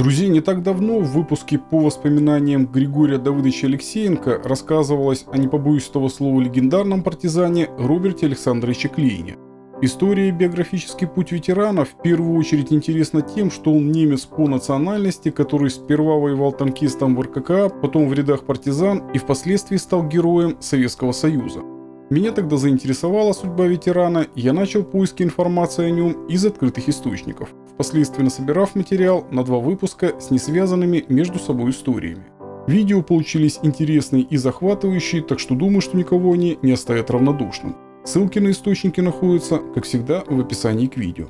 Друзья, не так давно в выпуске по воспоминаниям Григория Давыдовича Алексеенко рассказывалось о, не побоюсь этого слова, легендарном партизане Роберте Александровиче Клейне. История и биографический путь ветерана в первую очередь интересна тем, что он немец по национальности, который сперва воевал танкистом в РКК, потом в рядах партизан и впоследствии стал героем Советского Союза. Меня тогда заинтересовала судьба ветерана, я начал поиски информации о нем из открытых источников последственно собирав материал на два выпуска с несвязанными между собой историями. Видео получились интересные и захватывающие, так что думаю, что никого они не оставят равнодушным. Ссылки на источники находятся, как всегда, в описании к видео.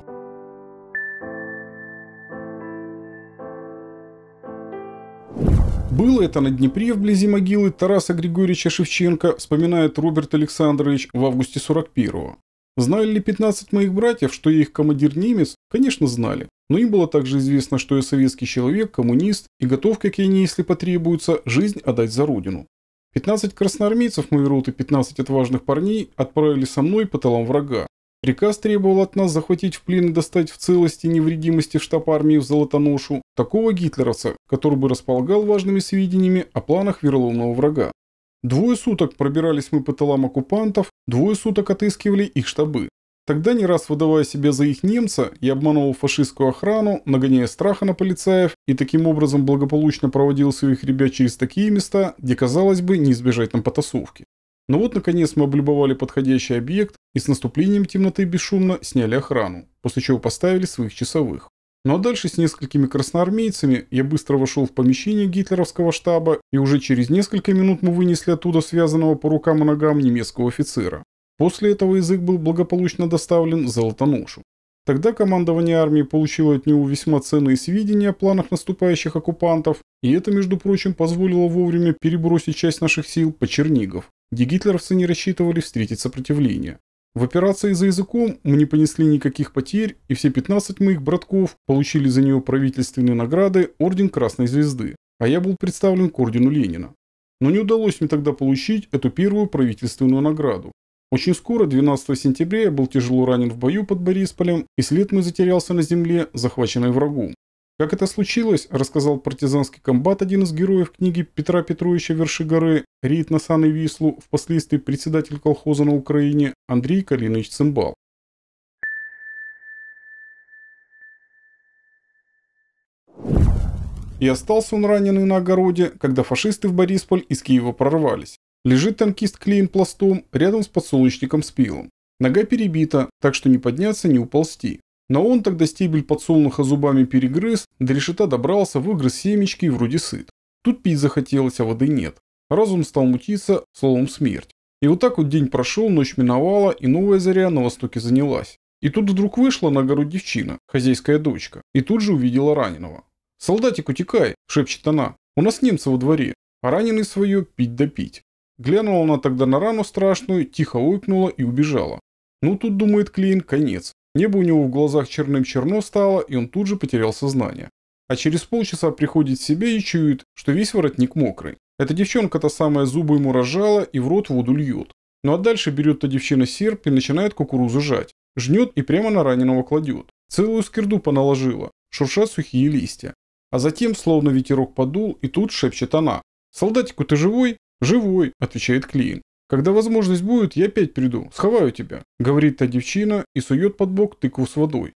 Было это на Днепре вблизи могилы Тараса Григорьевича Шевченко, вспоминает Роберт Александрович в августе 41-го. Знали ли 15 моих братьев, что я их командир немец? Конечно, знали. Но им было также известно, что я советский человек, коммунист и готов, как и они, если потребуется, жизнь отдать за родину. 15 красноармейцев моей и 15 отважных парней отправили со мной по талам врага. Приказ требовал от нас захватить в плен и достать в целости и невредимости штаб армии в Золотоношу такого гитлеровца, который бы располагал важными сведениями о планах вероломного врага. Двое суток пробирались мы по тылам оккупантов, двое суток отыскивали их штабы. Тогда, не раз выдавая себя за их немца, я обманывал фашистскую охрану, нагоняя страха на полицаев и таким образом благополучно проводил своих ребят через такие места, где, казалось бы, не избежать нам потасовки. Но ну вот, наконец, мы облюбовали подходящий объект и с наступлением темноты бесшумно сняли охрану, после чего поставили своих часовых. Ну а дальше с несколькими красноармейцами я быстро вошел в помещение гитлеровского штаба, и уже через несколько минут мы вынесли оттуда связанного по рукам и ногам немецкого офицера. После этого язык был благополучно доставлен Золотоношу. Тогда командование армии получило от него весьма ценные сведения о планах наступающих оккупантов, и это, между прочим, позволило вовремя перебросить часть наших сил по Чернигов, где гитлеровцы не рассчитывали встретить сопротивление. В операции за языком мы не понесли никаких потерь, и все 15 моих братков получили за нее правительственные награды Орден Красной Звезды, а я был представлен к Ордену Ленина. Но не удалось мне тогда получить эту первую правительственную награду. Очень скоро, 12 сентября, я был тяжело ранен в бою под Борисполем, и след мой затерялся на земле, захваченной врагу. Как это случилось, рассказал партизанский комбат, один из героев книги Петра Петровича Вершигоры «Рейд на Сан и Вислу», впоследствии председатель колхоза на Украине Андрей Калинович Цимбал. И остался он раненый на огороде, когда фашисты в Борисполь из Киева прорвались. Лежит танкист Клейн пластом рядом с подсолнечником с пилом. Нога перебита, так что не подняться, не уползти. Но он тогда стебель подсолнуха зубами перегрыз, до решета добрался, выгрыз семечки и вроде сыт. Тут пить захотелось, а воды нет. Разум стал мутиться, словом смерть. И вот так вот день прошел, ночь миновала, и новая заря на востоке занялась. И тут вдруг вышла на гору девчина, хозяйская дочка, и тут же увидела раненого. «Солдатик, утекай!» – шепчет она. «У нас немцы во дворе, а раненый свое пить да пить». Глянула она тогда на рану страшную, тихо ойкнула и убежала. Ну тут, думает Клейн, конец. Небо у него в глазах черным-черно стало, и он тут же потерял сознание. А через полчаса приходит в себе и чует, что весь воротник мокрый. Эта девчонка-то самая зубы ему разжала и в рот воду льет. Ну а дальше берет та девчина серп и начинает кукурузу жать. Жнет и прямо на раненого кладет. Целую скирду поналожила, шуршат сухие листья. А затем словно ветерок подул, и тут шепчет она. «Солдатику ты живой?» «Живой», – отвечает Клин. Когда возможность будет, я опять приду, сховаю тебя», — говорит та девчина и сует под бок тыкву с водой.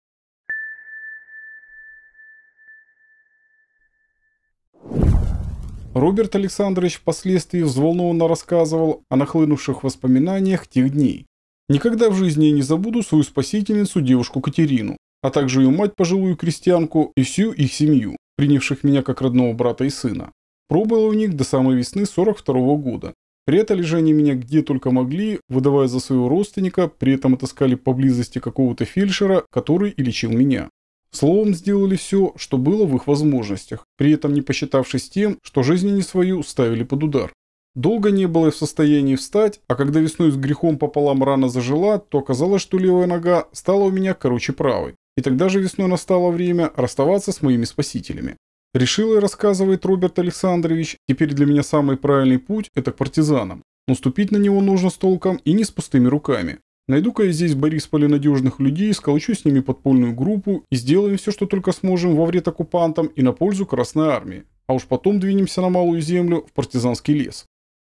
Роберт Александрович впоследствии взволнованно рассказывал о нахлынувших воспоминаниях тех дней. «Никогда в жизни я не забуду свою спасительницу, девушку Катерину, а также ее мать, пожилую крестьянку и всю их семью, принявших меня как родного брата и сына. Пробыла у них до самой весны 42 -го года, Прятали они меня где только могли, выдавая за своего родственника, при этом отыскали поблизости какого-то фельдшера, который и лечил меня. Словом, сделали все, что было в их возможностях, при этом не посчитавшись тем, что жизни не свою ставили под удар. Долго не было в состоянии встать, а когда весной с грехом пополам рана зажила, то оказалось, что левая нога стала у меня короче правой. И тогда же весной настало время расставаться с моими спасителями. Решил и рассказывает Роберт Александрович, теперь для меня самый правильный путь – это к партизанам. Но ступить на него нужно с толком и не с пустыми руками. Найду-ка я здесь в Борисполе надежных людей, сколочу с ними подпольную группу и сделаем все, что только сможем во вред оккупантам и на пользу Красной Армии. А уж потом двинемся на Малую Землю в партизанский лес.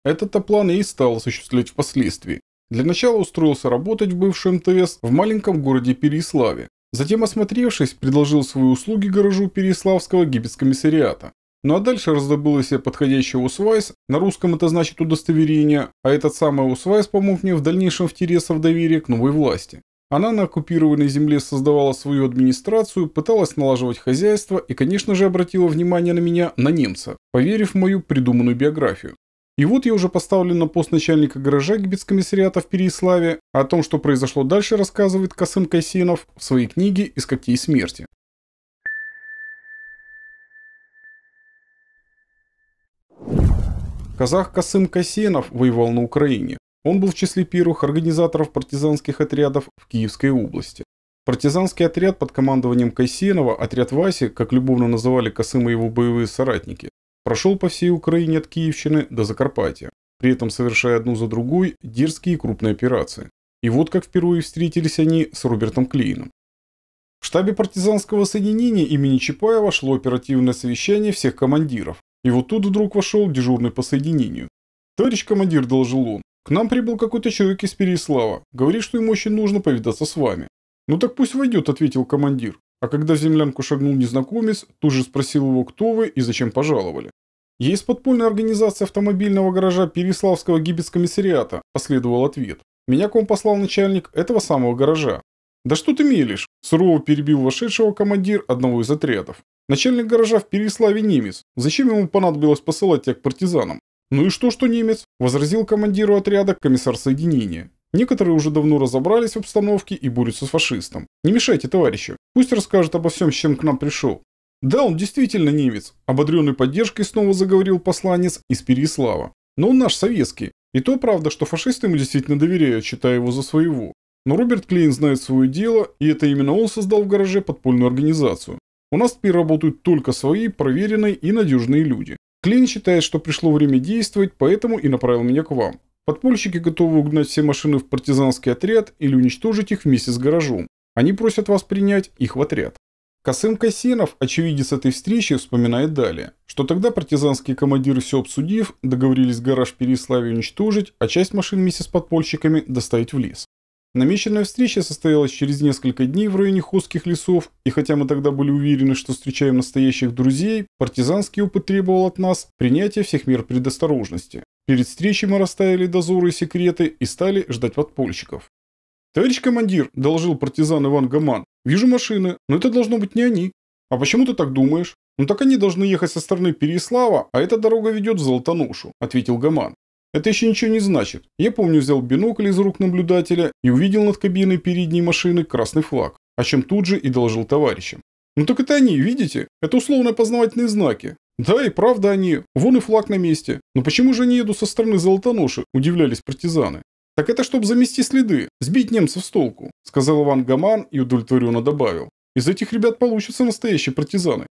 Этот-то план я и стал осуществлять впоследствии. Для начала устроился работать в бывшем МТС в маленьком городе Переиславе. Затем, осмотревшись, предложил свои услуги гаражу Переславского гибискомиссариата. Ну а дальше раздобыл себе подходящий усвайс, на русском это значит удостоверение, а этот самый усвайс помог мне в дальнейшем втереться в доверие к новой власти. Она на оккупированной земле создавала свою администрацию, пыталась налаживать хозяйство и, конечно же, обратила внимание на меня, на немца, поверив в мою придуманную биографию. И вот я уже поставлен на пост начальника гаража гибицкомиссариата в Переяславе. О том, что произошло дальше, рассказывает Касым Кайсинов в своей книге «Из когтей смерти». Казах Касым Касенов воевал на Украине. Он был в числе первых организаторов партизанских отрядов в Киевской области. Партизанский отряд под командованием Кайсенова, отряд Васи, как любовно называли Касыма его боевые соратники, прошел по всей Украине от Киевщины до Закарпатья, при этом совершая одну за другой дерзкие и крупные операции. И вот как впервые встретились они с Робертом Клейном. В штабе партизанского соединения имени Чапаева шло оперативное совещание всех командиров. И вот тут вдруг вошел дежурный по соединению. «Товарищ командир», – доложил он, – «к нам прибыл какой-то человек из Переслава. Говорит, что ему очень нужно повидаться с вами». «Ну так пусть войдет», – ответил командир. А когда землянку шагнул незнакомец, тут же спросил его, кто вы и зачем пожаловали. Есть подпольная организация автомобильного гаража Переславского гибицкомиссариата, последовал ответ. Меня к вам послал начальник этого самого гаража. «Да что ты мелешь?» – сурово перебил вошедшего командир одного из отрядов. «Начальник гаража в Переславе немец. Зачем ему понадобилось посылать тебя к партизанам?» «Ну и что, что немец?» – возразил командиру отряда комиссар соединения. Некоторые уже давно разобрались в обстановке и борются с фашистом. Не мешайте, товарищи. Пусть расскажет обо всем, с чем к нам пришел. Да, он действительно немец. Ободренной поддержкой снова заговорил посланец из Переслава. Но он наш советский. И то правда, что фашисты ему действительно доверяют, считая его за своего. Но Роберт Клейн знает свое дело, и это именно он создал в гараже подпольную организацию. У нас теперь работают только свои, проверенные и надежные люди. Клейн считает, что пришло время действовать, поэтому и направил меня к вам. Подпольщики готовы угнать все машины в партизанский отряд или уничтожить их вместе с гаражом. Они просят вас принять их в отряд. Касым Касенов, очевидец этой встречи, вспоминает далее, что тогда партизанские командиры, все обсудив, договорились гараж Переславе уничтожить, а часть машин вместе с подпольщиками доставить в лес. Намеченная встреча состоялась через несколько дней в районе Ходских лесов, и хотя мы тогда были уверены, что встречаем настоящих друзей, партизанский опыт требовал от нас принятия всех мер предосторожности. Перед встречей мы расставили дозоры и секреты и стали ждать подпольщиков. «Товарищ командир», – доложил партизан Иван Гаман, – «вижу машины, но это должно быть не они». «А почему ты так думаешь?» «Ну так они должны ехать со стороны Переслава, а эта дорога ведет в Золотоношу», – ответил Гаман. «Это еще ничего не значит. Я помню, взял бинокль из рук наблюдателя и увидел над кабиной передней машины красный флаг, о чем тут же и доложил товарищам. Ну так это они, видите? Это условно-познавательные знаки. Да, и правда они. Вон и флаг на месте. Но почему же они едут со стороны Золотоноши, удивлялись партизаны. «Так это чтобы замести следы, сбить немцев с толку», – сказал Иван Гаман и удовлетворенно добавил. «Из этих ребят получатся настоящие партизаны».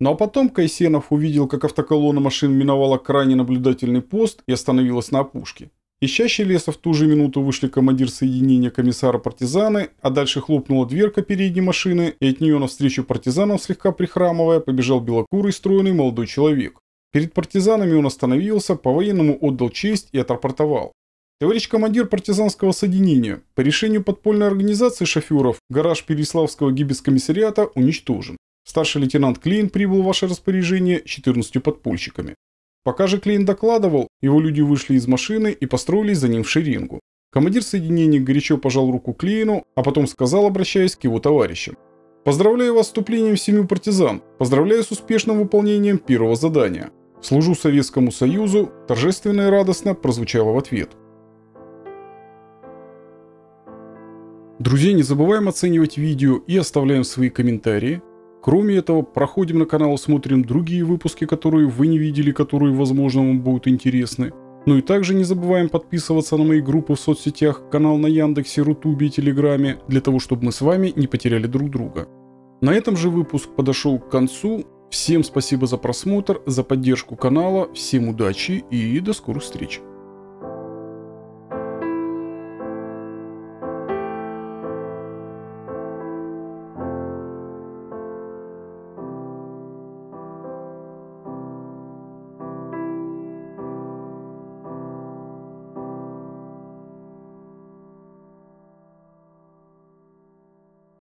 Ну а потом Кайсенов увидел, как автоколонна машин миновала крайне наблюдательный пост и остановилась на опушке. Ищащий леса в ту же минуту вышли командир соединения комиссара партизаны, а дальше хлопнула дверка передней машины, и от нее навстречу партизанам, слегка прихрамывая, побежал белокурый стройный молодой человек. Перед партизанами он остановился, по-военному отдал честь и отрапортовал. Товарищ командир партизанского соединения, по решению подпольной организации шоферов гараж Переславского гибискомиссариата уничтожен. Старший лейтенант Клейн прибыл в ваше распоряжение 14 подпольщиками. Пока же Клейн докладывал, его люди вышли из машины и построились за ним в шерингу. Командир соединения горячо пожал руку Клейну, а потом сказал, обращаясь к его товарищам. «Поздравляю вас с вступлением в семью партизан. Поздравляю с успешным выполнением первого задания. Служу Советскому Союзу», торжественно и радостно прозвучало в ответ. Друзья, не забываем оценивать видео и оставляем свои комментарии. Кроме этого, проходим на канал, смотрим другие выпуски, которые вы не видели, которые, возможно, вам будут интересны. Ну и также не забываем подписываться на мои группы в соцсетях, канал на Яндексе, Рутубе и Телеграме, для того, чтобы мы с вами не потеряли друг друга. На этом же выпуск подошел к концу. Всем спасибо за просмотр, за поддержку канала, всем удачи и до скорых встреч.